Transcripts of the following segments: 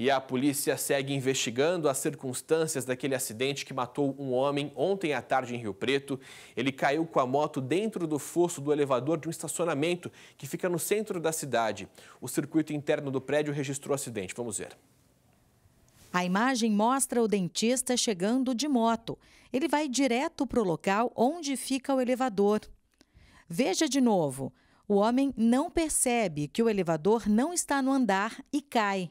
E a polícia segue investigando as circunstâncias daquele acidente que matou um homem ontem à tarde em Rio Preto. Ele caiu com a moto dentro do fosso do elevador de um estacionamento que fica no centro da cidade. O circuito interno do prédio registrou o acidente. Vamos ver. A imagem mostra o dentista chegando de moto. Ele vai direto para o local onde fica o elevador. Veja de novo. O homem não percebe que o elevador não está no andar e cai.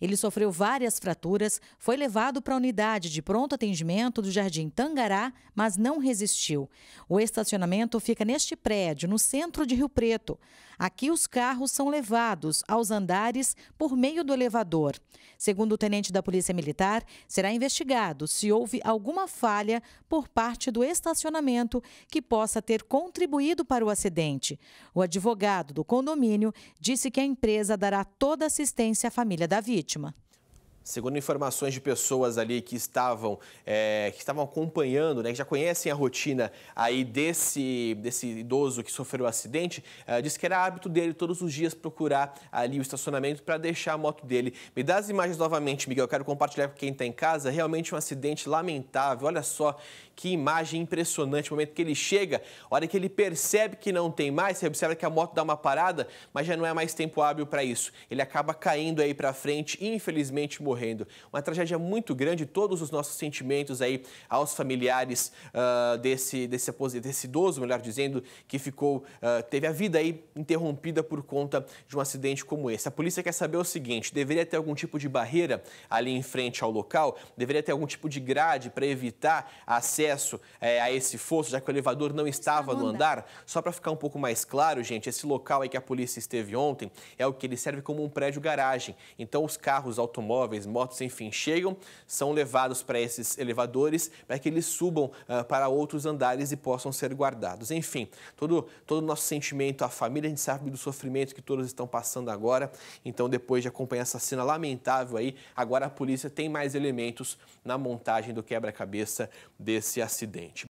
Ele sofreu várias fraturas, foi levado para a unidade de pronto atendimento do Jardim Tangará, mas não resistiu. O estacionamento fica neste prédio, no centro de Rio Preto. Aqui os carros são levados aos andares por meio do elevador. Segundo o tenente da Polícia Militar, será investigado se houve alguma falha por parte do estacionamento que possa ter contribuído para o acidente. O advogado do condomínio disse que a empresa dará toda assistência à família da vítima. saçımı. Segundo informações de pessoas ali que estavam, é, que estavam acompanhando, né, que já conhecem a rotina aí desse, desse idoso que sofreu o um acidente, é, diz que era hábito dele todos os dias procurar ali o estacionamento para deixar a moto dele. Me dá as imagens novamente, Miguel, eu quero compartilhar com quem está em casa. Realmente um acidente lamentável, olha só que imagem impressionante. O momento que ele chega, a hora que ele percebe que não tem mais, você observa que a moto dá uma parada, mas já não é mais tempo hábil para isso. Ele acaba caindo aí para frente, infelizmente morreu ocorrendo. Uma tragédia muito grande, todos os nossos sentimentos aí aos familiares uh, desse, desse, desse idoso, melhor dizendo, que ficou, uh, teve a vida aí interrompida por conta de um acidente como esse. A polícia quer saber o seguinte, deveria ter algum tipo de barreira ali em frente ao local? Deveria ter algum tipo de grade para evitar acesso eh, a esse fosso, já que o elevador não estava no andar? Só para ficar um pouco mais claro, gente, esse local aí que a polícia esteve ontem é o que ele serve como um prédio garagem. Então os carros, automóveis, motos, enfim, chegam, são levados para esses elevadores para que eles subam uh, para outros andares e possam ser guardados. Enfim, todo todo o nosso sentimento à família, a gente sabe do sofrimento que todos estão passando agora. Então, depois de acompanhar essa cena lamentável aí, agora a polícia tem mais elementos na montagem do quebra-cabeça desse acidente.